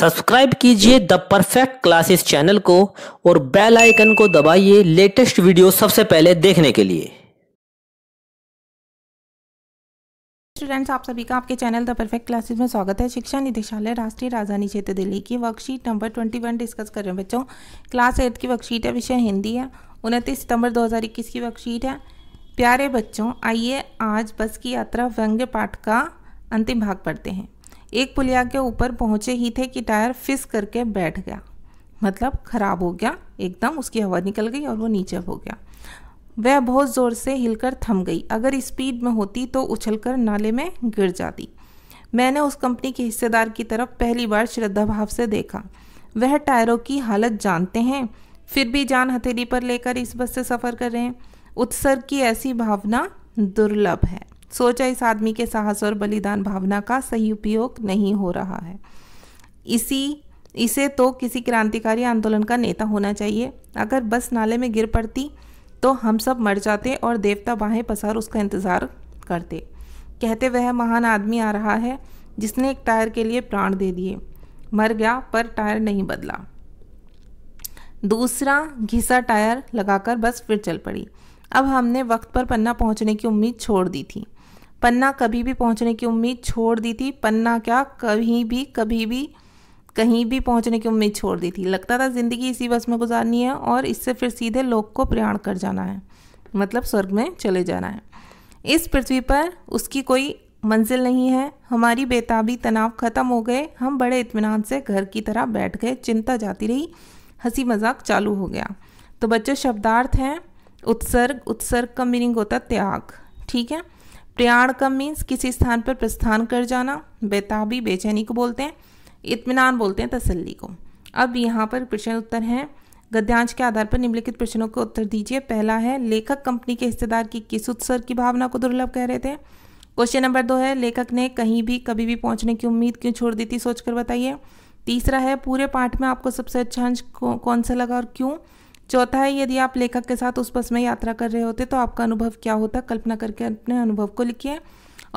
subscribe कीजिए the perfect classes channel को और बेल आइकन को दबाइए लेटेस्ट वीडियो सबसे पहले देखने के लिए स्टूडेंट्स आप सभी का आपके चैनल द परफेक्ट क्लासेस में स्वागत है शिक्षा निदेशालय राष्ट्रीय राजधानी क्षेत्र दिल्ली की वर्कशीट नंबर 21 डिस्कस कर रहे हैं बच्चों क्लास एट की वर्कशीट है विषय हिंदी है उनतीस सितंबर दो की वर्कशीट है प्यारे बच्चों आइए आज बस की यात्रा व्यंग्य पाठ का अंतिम भाग पढ़ते हैं एक पुलिया के ऊपर पहुंचे ही थे कि टायर फिस करके बैठ गया मतलब खराब हो गया एकदम उसकी हवा निकल गई और वो नीचे हो गया वह बहुत ज़ोर से हिलकर थम गई अगर स्पीड में होती तो उछलकर नाले में गिर जाती मैंने उस कंपनी के हिस्सेदार की तरफ पहली बार श्रद्धा भाव से देखा वह टायरों की हालत जानते हैं फिर भी जान हथेली पर लेकर इस बस से सफ़र कर रहे हैं उत्सर्ग की ऐसी भावना दुर्लभ है सोचा इस आदमी के साहस और बलिदान भावना का सही उपयोग नहीं हो रहा है इसी इसे तो किसी क्रांतिकारी आंदोलन का नेता होना चाहिए अगर बस नाले में गिर पड़ती तो हम सब मर जाते और देवता बाहें पसार उसका इंतज़ार करते कहते वह महान आदमी आ रहा है जिसने एक टायर के लिए प्राण दे दिए मर गया पर टायर नहीं बदला दूसरा घिसा टायर लगाकर बस फिर चल पड़ी अब हमने वक्त पर पन्ना पहुंचने की उम्मीद छोड़ दी थी पन्ना कभी भी पहुंचने की उम्मीद छोड़ दी थी पन्ना क्या कहीं भी कभी भी कहीं भी पहुंचने की उम्मीद छोड़ दी थी लगता था ज़िंदगी इसी बस में गुजारनी है और इससे फिर सीधे लोग को प्रयाण कर जाना है मतलब स्वर्ग में चले जाना है इस पृथ्वी पर उसकी कोई मंजिल नहीं है हमारी बेताबी तनाव खत्म हो गए हम बड़े इतमान से घर की तरह बैठ गए चिंता जाती रही हंसी मजाक चालू हो गया तो बच्चों शब्दार्थ हैं उत्सर्ग उत्सर्ग का मीनिंग होता त्याग ठीक है प्रयाण कम मीन्स किसी स्थान पर प्रस्थान कर जाना बेताबी बेचैनी को बोलते हैं इतमान बोलते हैं तसल्ली को अब यहाँ पर प्रश्न उत्तर हैं गद्यांश के आधार पर निम्नलिखित प्रश्नों को उत्तर दीजिए पहला है लेखक कंपनी के हिस्सेदार की किस उत्सर्ग की भावना को दुर्लभ कह रहे थे क्वेश्चन नंबर दो है लेखक ने कहीं भी कभी भी पहुंचने की उम्मीद क्यों छोड़ दी थी सोचकर बताइए तीसरा है पूरे पाठ में आपको सबसे अच्छा अंश कौन सा लगा और क्यों चौथा है यदि आप लेखक के साथ उस बस में यात्रा कर रहे होते तो आपका अनुभव क्या होता कल्पना करके अपने अनुभव को लिखिए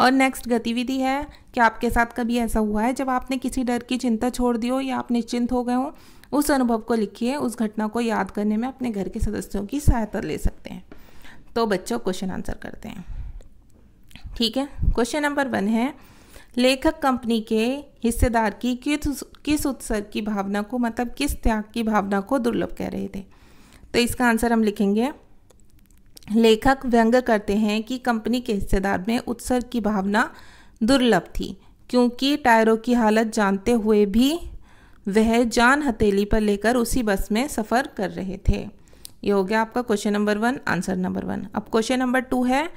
और नेक्स्ट गतिविधि है कि आपके साथ कभी ऐसा हुआ है जब आपने किसी डर की चिंता छोड़ दी हो या आप निश्चिंत हो गए हो उस अनुभव को लिखिए उस घटना को याद करने में अपने घर के सदस्यों की सहायता ले सकते हैं तो बच्चों क्वेश्चन आंसर करते हैं ठीक है क्वेश्चन नंबर वन है लेखक कंपनी के हिस्सेदार की किस किस उत्सर्ग की भावना को मतलब किस त्याग की भावना को दुर्लभ कह रहे थे तो इसका आंसर हम लिखेंगे लेखक व्यंग करते हैं कि कंपनी के हिस्सेदार में उत्सर्ग की भावना दुर्लभ थी क्योंकि टायरों की हालत जानते हुए भी वह जान हथेली पर लेकर उसी बस में सफ़र कर रहे थे ये हो गया आपका question number one answer number one अब क्वेश्चन नंबर टू है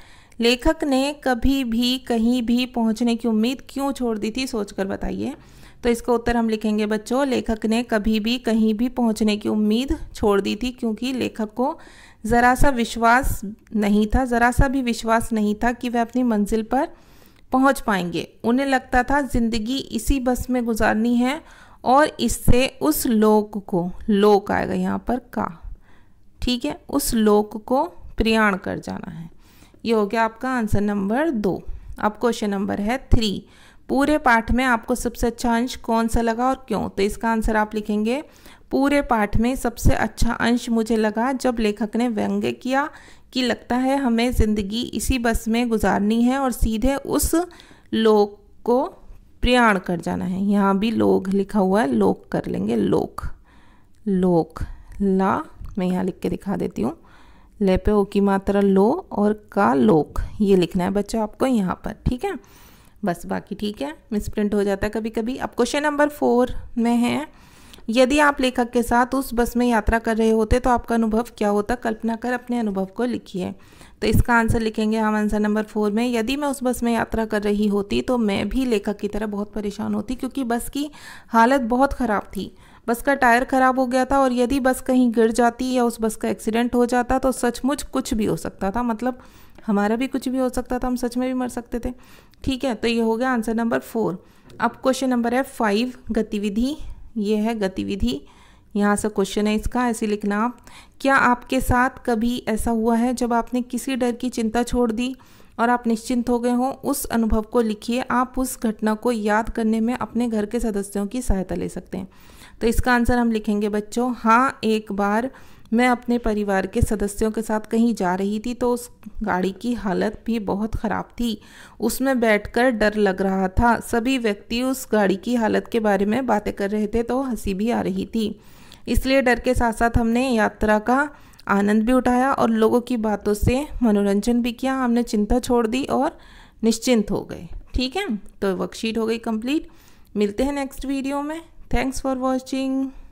लेखक ने कभी भी कहीं भी पहुंचने की उम्मीद क्यों छोड़ दी थी सोचकर बताइए तो इसका उत्तर हम लिखेंगे बच्चों लेखक ने कभी भी कहीं भी पहुंचने की उम्मीद छोड़ दी थी क्योंकि लेखक को ज़रा सा विश्वास नहीं था ज़रा सा भी विश्वास नहीं था कि वह अपनी मंजिल पर पहुंच पाएंगे उन्हें लगता था ज़िंदगी इसी बस में गुजारनी है और इससे उस लोक को लोक आएगा यहाँ पर का ठीक है उस लोक को प्रयाण कर जाना है ये हो गया आपका आंसर नंबर दो अब क्वेश्चन नंबर है थ्री पूरे पाठ में आपको सबसे अच्छा अंश कौन सा लगा और क्यों तो इसका आंसर आप लिखेंगे पूरे पाठ में सबसे अच्छा अंश मुझे लगा जब लेखक ने व्यंग्य किया कि लगता है हमें ज़िंदगी इसी बस में गुजारनी है और सीधे उस लोक को प्रयाण कर जाना है यहाँ भी लोग लिखा हुआ है लोक कर लेंगे लोक लोक ला मैं यहाँ लिख के दिखा देती हूँ ले पे ओ की मात्रा लो और का लोक ये लिखना है बच्चों आपको यहाँ पर ठीक है बस बाकी ठीक है मिसप्रिंट हो जाता है कभी कभी अब क्वेश्चन नंबर फोर में है यदि आप लेखक के साथ उस बस में यात्रा कर रहे होते तो आपका अनुभव क्या होता कल्पना कर अपने अनुभव को लिखिए तो इसका आंसर लिखेंगे हम आंसर नंबर फोर में यदि मैं उस बस में यात्रा कर रही होती तो मैं भी लेखक की तरह बहुत परेशान होती क्योंकि बस की हालत बहुत ख़राब थी बस का टायर ख़राब हो गया था और यदि बस कहीं गिर जाती या उस बस का एक्सीडेंट हो जाता तो सचमुच कुछ भी हो सकता था मतलब हमारा भी कुछ भी हो सकता था हम सच में भी मर सकते थे ठीक है तो ये हो गया आंसर नंबर फोर अब क्वेश्चन नंबर है फाइव गतिविधि ये है गतिविधि यहाँ से क्वेश्चन है इसका ऐसे लिखना आप क्या आपके साथ कभी ऐसा हुआ है जब आपने किसी डर की चिंता छोड़ दी और आप निश्चिंत हो गए हो उस अनुभव को लिखिए आप उस घटना को याद करने में अपने घर के सदस्यों की सहायता ले सकते हैं तो इसका आंसर हम लिखेंगे बच्चों हाँ एक बार मैं अपने परिवार के सदस्यों के साथ कहीं जा रही थी तो उस गाड़ी की हालत भी बहुत ख़राब थी उसमें बैठकर डर लग रहा था सभी व्यक्ति उस गाड़ी की हालत के बारे में बातें कर रहे थे तो हंसी भी आ रही थी इसलिए डर के साथ साथ हमने यात्रा का आनंद भी उठाया और लोगों की बातों से मनोरंजन भी किया हमने चिंता छोड़ दी और निश्चिंत हो गए ठीक है तो वर्कशीट हो गई कंप्लीट मिलते हैं नेक्स्ट वीडियो में थैंक्स फॉर वॉचिंग